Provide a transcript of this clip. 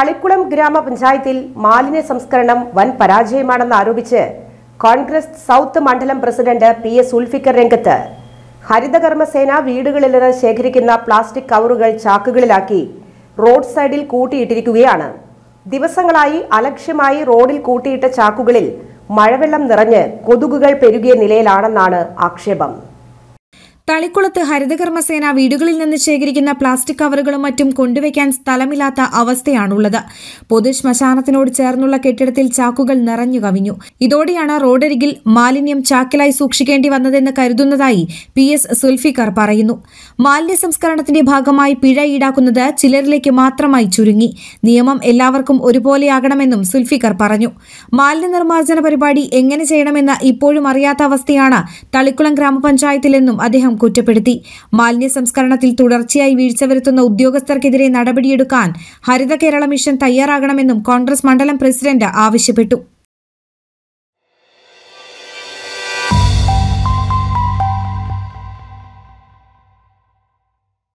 തളിക്കുളം ഗ്രാമപഞ്ചായത്തിൽ മാലിന്യ സംസ്കരണം വൻ പരാജയമാണെന്ന് ആരോപിച്ച് കോൺഗ്രസ് സൗത്ത് മണ്ഡലം പ്രസിഡന്റ് പി എസ് ഉൽഫിക്കർ രംഗത്ത് ഹരിതകർമ്മസേന വീടുകളിൽ നിന്ന് ശേഖരിക്കുന്ന പ്ലാസ്റ്റിക് കവറുകൾ ചാക്കുകളിലാക്കി റോഡ് സൈഡിൽ കൂട്ടിയിട്ടിരിക്കുകയാണ് ദിവസങ്ങളായി അലക്ഷ്യമായി റോഡിൽ കൂട്ടിയിട്ട ചാക്കുകളിൽ മഴവെള്ളം നിറഞ്ഞ് കൊതുകുകൾ പെരുകിയ നിലയിലാണെന്നാണ് ആക്ഷേപം തളിക്കുളത്ത് ഹരിതകർമ്മസേന വീടുകളിൽ നിന്ന് ശേഖരിക്കുന്ന പ്ലാസ്റ്റിക് കവറുകളും മറ്റും കൊണ്ടുവയ്ക്കാൻ സ്ഥലമില്ലാത്ത അവസ്ഥയാണുള്ളത് പൊതുശ്മശാനത്തിനോട് ചേർന്നുള്ള കെട്ടിടത്തിൽ ചാക്കുകൾ നിറഞ്ഞു കവിഞ്ഞു ഇതോടെയാണ് റോഡരികിൽ മാലിന്യം ചാക്കിലായി സൂക്ഷിക്കേണ്ടി വന്നതെന്ന് കരുതുന്നതായി പി എസ് സുൽഫിക്കർ പറയുന്നു മാലിന്യ സംസ്കരണത്തിന്റെ ഭാഗമായി പിഴ ഈടാക്കുന്നത് ചിലരിലേക്ക് മാത്രമായി ചുരുങ്ങി നിയമം എല്ലാവർക്കും ഒരുപോലെയാകണമെന്നും സുൽഫിക്കർ പറഞ്ഞു മാലിന്യ നിർമ്മാർജ്ജന പരിപാടി എങ്ങനെ ചെയ്യണമെന്ന് ഇപ്പോഴും അറിയാത്ത അവസ്ഥയാണ് തളിക്കുളം ഗ്രാമപഞ്ചായത്തിലെന്നും അദ്ദേഹം കുറ്റപ്പെടുത്തി മാലിന്യ സംസ്കരണത്തിൽ തുടർച്ചയായി വീഴ്ച വരുത്തുന്ന ഉദ്യോഗസ്ഥർക്കെതിരെ നടപടിയെടുക്കാൻ ഹരിത കേരള മിഷൻ തയ്യാറാകണമെന്നും കോൺഗ്രസ് മണ്ഡലം പ്രസിഡന്റ് ആവശ്യപ്പെട്ടു